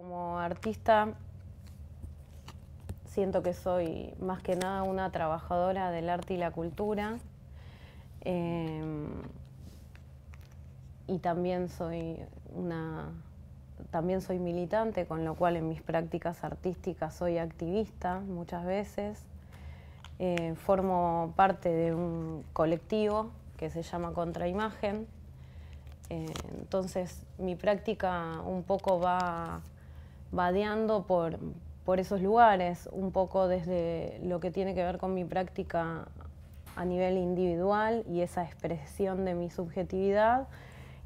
Como artista, siento que soy más que nada una trabajadora del arte y la cultura. Em, y también soy una también soy militante, con lo cual en mis prácticas artísticas soy activista muchas veces. Eh, formo parte de un colectivo que se llama Contraimagen. Eh, entonces mi práctica un poco va vadeando por, esos lugares, un poco desde lo que tiene que ver con mi práctica a nivel individual y esa expresión de mi subjetividad,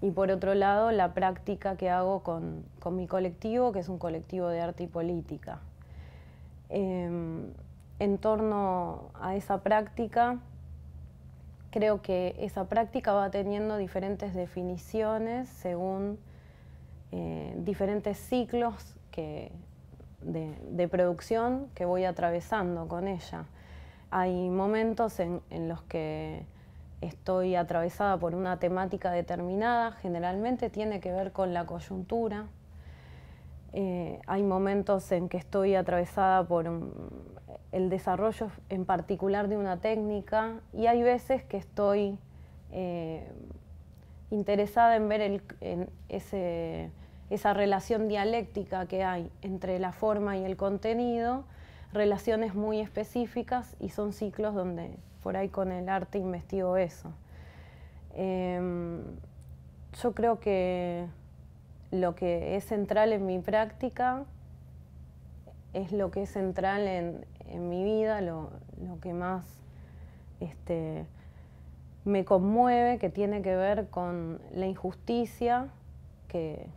y por otro lado la práctica que hago con, mi colectivo, que es un colectivo de arte y política. Em, en torno a esa práctica, creo que esa práctica va teniendo diferentes definiciones según eh, diferentes ciclos de, producción que voy atravesando con ella. Hay momentos en, los que estoy atravesada por una temática determinada, generalmente tiene que ver con la coyuntura. Eh, hay momentos en que estoy atravesada por mm, el desarrollo en particular de una técnica y hay veces que estoy eh, interesada en ver en ese esa relación dialéctica que hay entre la forma y el contenido, relaciones muy específicas y son ciclos donde por ahí con el arte investigo eso. Em, yo creo que lo que es central en mi práctica es lo que es central en, mi vida, lo, que más este, me conmueve, que tiene que ver con la injusticia,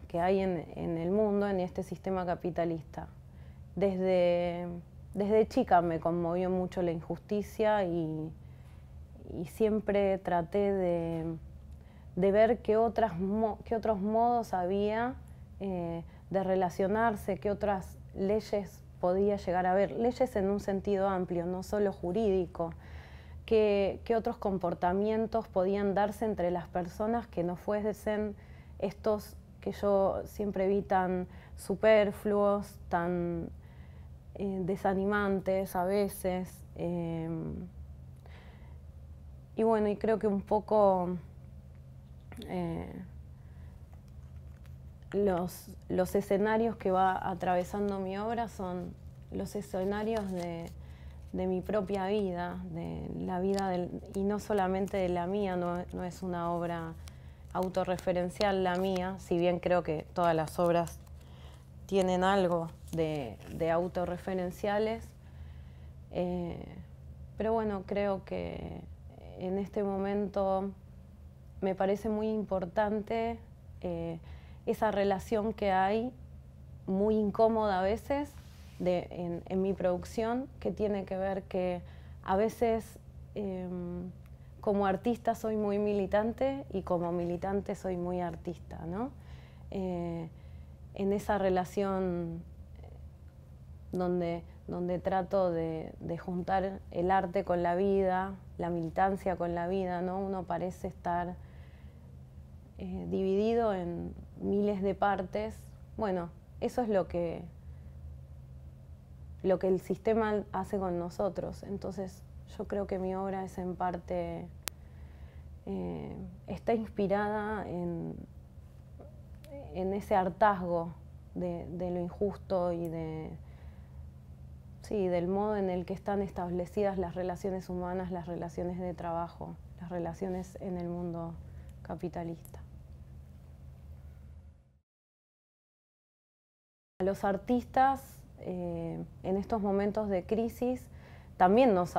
que, hay en, en, el mundo, en este sistema capitalista. Desde, desde chica me conmovió mucho la injusticia y, siempre traté de, ver qué, otras, qué otros modos había eh, de relacionarse, qué otras leyes podía llegar a haber, leyes en un sentido amplio, no solo jurídico, qué, qué otros comportamientos podían darse entre las personas que no fuesen estos que yo siempre vi tan superfluos, tan eh, desanimantes a veces. Em, y bueno, y creo que un poco eh, los, escenarios que va atravesando mi obra son los escenarios de, mi propia vida, de la vida del, y no solamente de la mía, no es una obra autorreferencial la mía, si bien creo que todas las obras tienen algo de, autorreferenciales, eh, pero bueno, creo que en este momento me parece muy importante eh, esa relación que hay, muy incómoda a veces, en, mi producción, que tiene que ver que a veces... Em, como artista soy muy militante y como militante soy muy artista, ¿no? Eh, en esa relación eh, donde, donde trato de, juntar el arte con la vida, la militancia con la vida, ¿no? Uno parece estar eh, dividido en miles de partes. Bueno, eso es lo que, lo que el sistema hace con nosotros. Entonces, yo creo que mi obra es en parte eh, está inspirada en, en ese hartazgo de, lo injusto y de, del modo en el que están establecidas las relaciones humanas, las relaciones de trabajo, las relaciones en el mundo capitalista. A Los artistas eh, en estos momentos de crisis también nos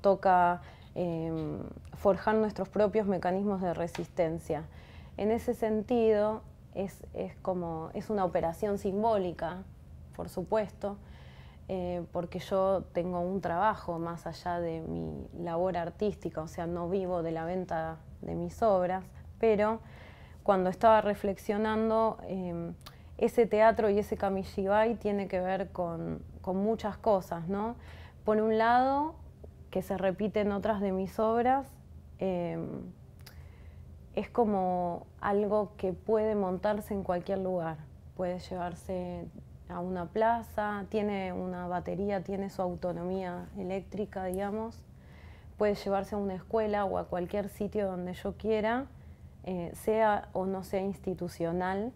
toca Em, forjar nuestros propios mecanismos de resistencia. En ese sentido, es, como, es una operación simbólica, por supuesto, eh, porque yo tengo un trabajo más allá de mi labor artística, o sea, no vivo de la venta de mis obras, pero cuando estaba reflexionando, em, ese teatro y ese kamishibai tiene que ver con, con muchas cosas, ¿no? Por un lado, que se repite en otras de mis obras, em, es como algo que puede montarse en cualquier lugar, puede llevarse a una plaza, tiene una batería, tiene su autonomía eléctrica, digamos, puede llevarse a una escuela o a cualquier sitio donde yo quiera, eh, sea o no sea institucional,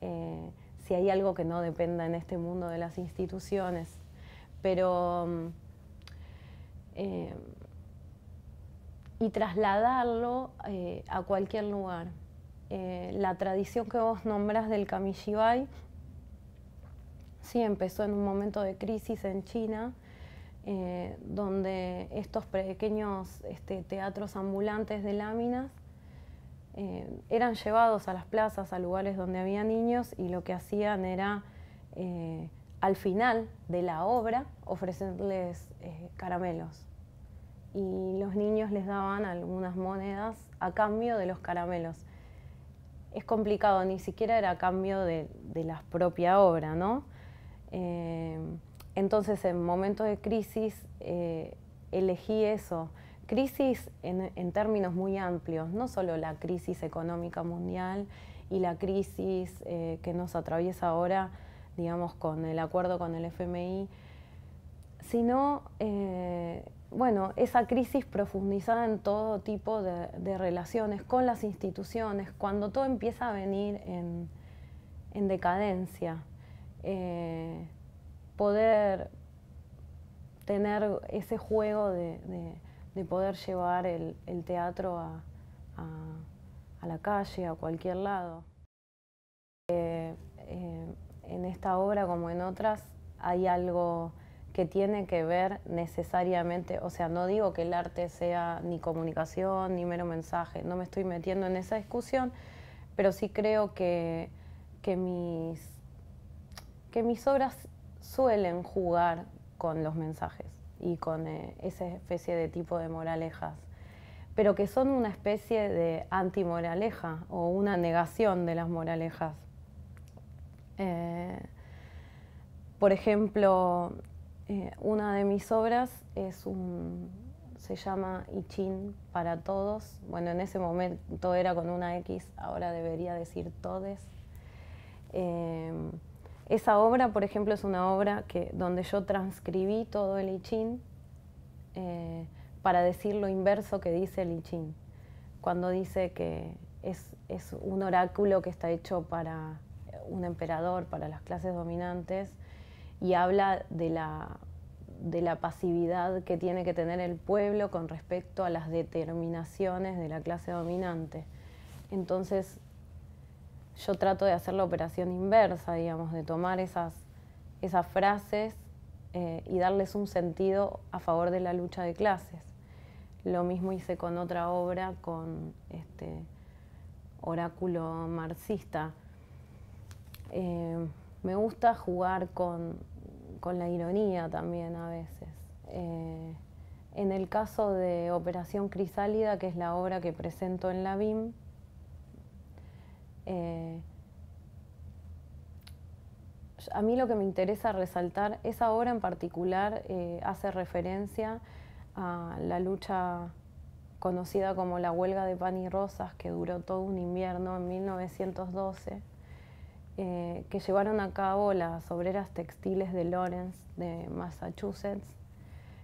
eh, si hay algo que no dependa en este mundo de las instituciones. Pero em, eh, y trasladarlo eh, a cualquier lugar. Eh, la tradición que vos nombras del Kamishibai, sí, empezó en un momento de crisis en China, donde estos pequeños este, teatros ambulantes de láminas eran llevados a las plazas, a lugares donde había niños y lo que hacían era al final de la obra ofrecerles eh, caramelos. Y los niños les daban algunas monedas a cambio de los caramelos. Es complicado, ni siquiera era a cambio de, la propia obra, ¿no? Eh, entonces, en momentos de crisis, eh, elegí eso. Crisis en, términos muy amplios, no solo la crisis económica mundial y la crisis que nos atraviesa ahora digamos, con el acuerdo con el FMI, sino, eh, bueno, esa crisis profundizada en todo tipo de, relaciones con las instituciones, cuando todo empieza a venir en, decadencia. Eh, poder tener ese juego de, poder llevar el, teatro a la calle, a cualquier lado. esta obra como en otras hay algo que tiene que ver necesariamente, o sea, no digo que el arte sea ni comunicación ni mero mensaje, no me estoy metiendo en esa discusión, pero sí creo que, que, mis, que mis obras suelen jugar con los mensajes y con eh, esa especie de tipo de moralejas, pero que son una especie de antimoraleja o una negación de las moralejas, eh, por ejemplo, eh, una de mis obras es un, se llama Ichin para todos. Bueno, en ese momento era con una X, ahora debería decir todes. Eh, esa obra, por ejemplo, es una obra que, donde yo transcribí todo el Ichin para decir lo inverso que dice el Ichin. Cuando dice que es, es un oráculo que está hecho para un emperador para las clases dominantes y habla de la, pasividad que tiene que tener el pueblo con respecto a las determinaciones de la clase dominante. Entonces, yo trato de hacer la operación inversa, digamos, de tomar esas, frases eh, y darles un sentido a favor de la lucha de clases. Lo mismo hice con otra obra, con este oráculo marxista. Eh, me gusta jugar con, la ironía también a veces. Eh, en el caso de Operación Crisálida, que es la obra que presento en la BIM, eh, a mí lo que me interesa resaltar, esa obra en particular hace referencia a la lucha conocida como la huelga de pan y rosas, que duró todo un invierno en 1912 eh, que llevaron a cabo las obreras textiles de Lawrence, de Massachusetts,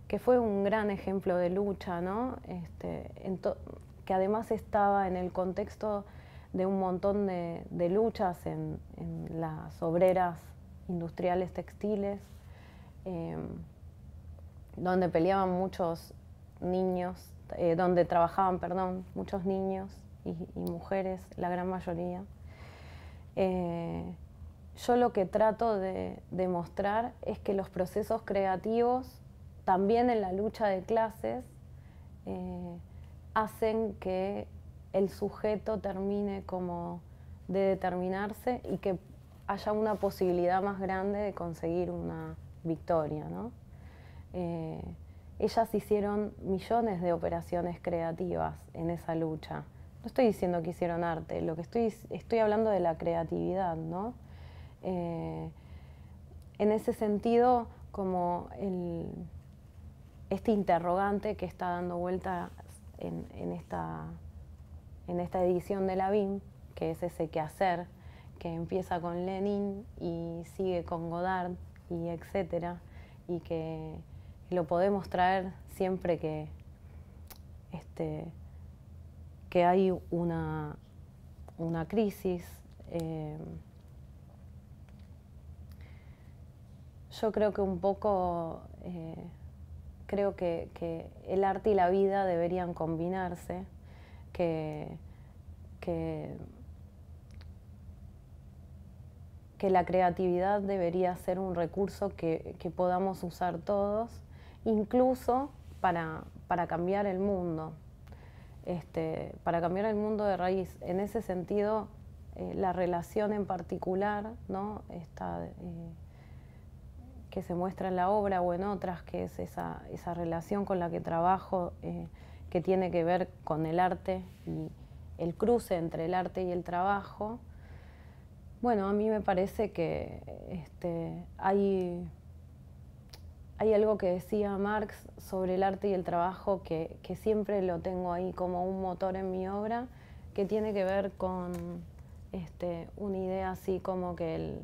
que fue un gran ejemplo de lucha, ¿no? Este, que además estaba en el contexto de un montón de, luchas en, las obreras industriales textiles, em, donde peleaban muchos niños, eh, donde trabajaban, perdón, muchos niños y mujeres, la gran mayoría. Eh, yo lo que trato de, demostrar es que los procesos creativos, también en la lucha de clases, eh, hacen que el sujeto termine como de determinarse y que haya una posibilidad más grande de conseguir una victoria. Eh, ellas hicieron millones de operaciones creativas en esa lucha. No estoy diciendo que hicieron arte, lo que estoy, estoy hablando de la creatividad, ¿no? Eh, en ese sentido, como este interrogante que está dando vuelta en, esta, en esta edición de la BIM, que es ese quehacer que empieza con Lenin y sigue con Godard y etcétera, y que lo podemos traer siempre que este, que hay una, crisis. Eh, yo creo que un poco, eh, creo que, el arte y la vida deberían combinarse, que, la creatividad debería ser un recurso que, podamos usar todos, incluso para cambiar el mundo. Este, para cambiar el mundo de raíz. En ese sentido, eh, la relación en particular, ¿no? Eh, que se muestra en la obra o en otras, que es esa, relación con la que trabajo, eh, que tiene que ver con el arte y el cruce entre el arte y el trabajo. Bueno, a mí me parece que este, hay hay algo que decía Marx sobre el arte y el trabajo que, siempre lo tengo ahí como un motor en mi obra, que tiene que ver con este, una idea así como que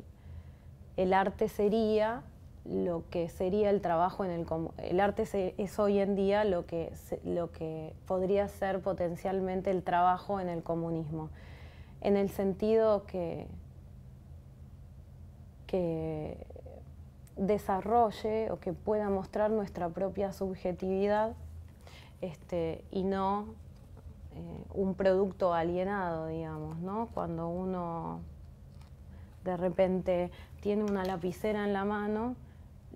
el, arte sería lo que sería el trabajo en el... El arte es hoy en día lo que, lo que podría ser potencialmente el trabajo en el comunismo, en el sentido que, que desarrolle o que pueda mostrar nuestra propia subjetividad este, y no eh, un producto alienado, digamos, ¿no? Cuando uno de repente tiene una lapicera en la mano,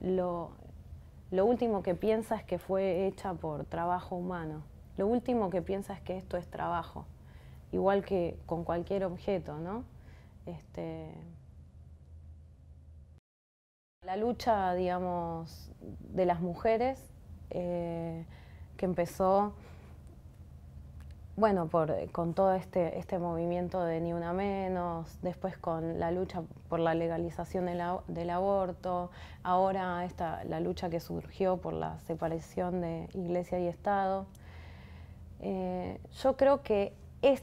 lo, lo último que piensa es que fue hecha por trabajo humano. Lo último que piensa es que esto es trabajo, igual que con cualquier objeto, ¿no? Este, la lucha, digamos, de las mujeres, eh, que empezó, bueno, con todo este, este, movimiento de Ni Una Menos, después con la lucha por la legalización del aborto, ahora esta, la lucha que surgió por la separación de Iglesia y Estado. Eh, yo creo que es,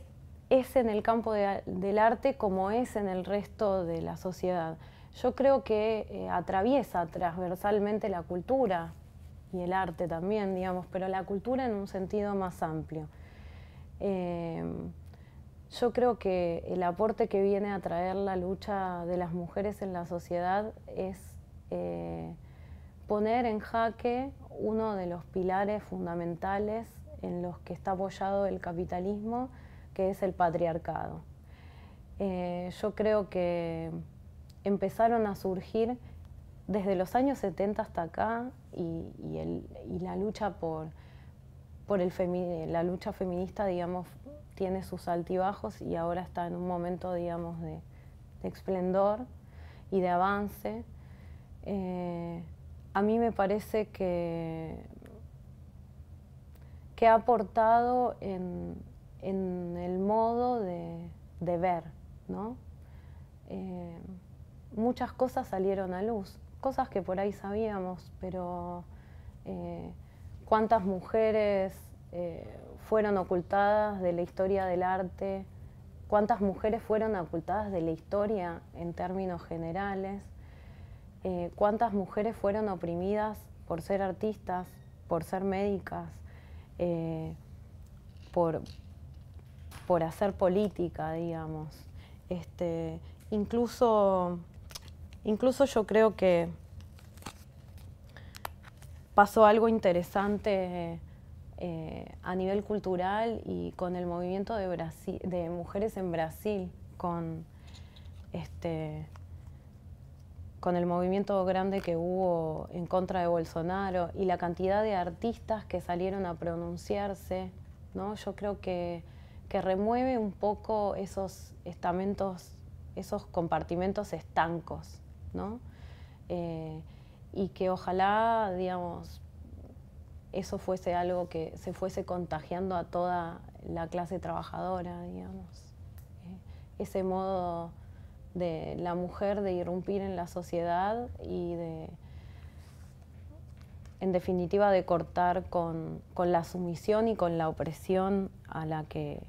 en el campo del arte como es en el resto de la sociedad yo creo que eh, atraviesa transversalmente la cultura y el arte también, digamos, pero la cultura en un sentido más amplio. Em, yo creo que el aporte que viene a traer la lucha de las mujeres en la sociedad es eh, poner en jaque uno de los pilares fundamentales en los que está apoyado el capitalismo, que es el patriarcado. Eh, yo creo que empezaron a surgir desde los años 70 hasta acá y, la lucha por, por el la lucha feminista, digamos, tiene sus altibajos y ahora está en un momento, digamos, de, de esplendor y de avance. Eh, a mí me parece que, que ha aportado en, el modo de, ver, ¿no? Eh, muchas cosas salieron a luz, cosas que por ahí sabíamos, pero eh, cuántas mujeres eh, fueron ocultadas de la historia del arte, cuántas mujeres fueron ocultadas de la historia en términos generales, eh, cuántas mujeres fueron oprimidas por ser artistas, por ser médicas, por, por hacer política, digamos. Este, incluso Incluso yo creo que pasó algo interesante eh, a nivel cultural y con el movimiento de, mujeres en Brasil, con, este, con el movimiento grande que hubo en contra de Bolsonaro y la cantidad de artistas que salieron a pronunciarse. ¿no? Yo creo que, que remueve un poco esos estamentos, esos compartimentos estancos. Eh, y que ojalá, digamos, eso fuese algo que se fuese contagiando a toda la clase trabajadora, digamos. Eh, ese modo de la mujer de irrumpir en la sociedad y de, en definitiva, de cortar con, con la sumisión y con la opresión a la que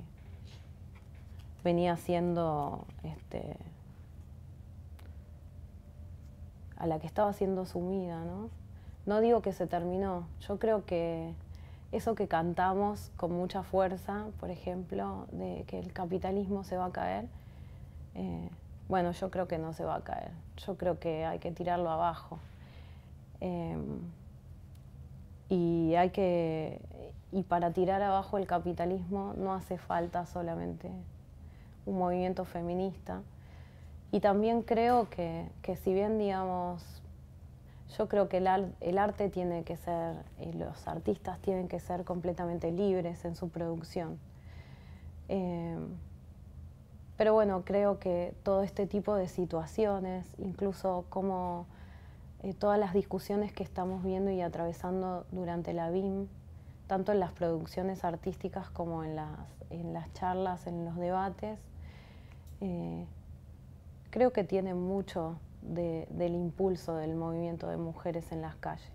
venía siendo este, a la que estaba siendo sumida, ¿no? No digo que se terminó, yo creo que eso que cantamos con mucha fuerza, por ejemplo, de que el capitalismo se va a caer, eh, bueno, yo creo que no se va a caer, yo creo que hay que tirarlo abajo. Em, y hay que y para tirar abajo el capitalismo no hace falta solamente un movimiento feminista, y también creo que, si bien, digamos, yo creo que el, arte tiene que ser, y los artistas tienen que ser completamente libres en su producción. Eh, pero bueno, creo que todo este tipo de situaciones, incluso como eh, todas las discusiones que estamos viendo y atravesando durante la BIM, tanto en las producciones artísticas como en las, en las charlas, en los debates, eh, Creo que tiene mucho del impulso del movimiento de mujeres en las calles.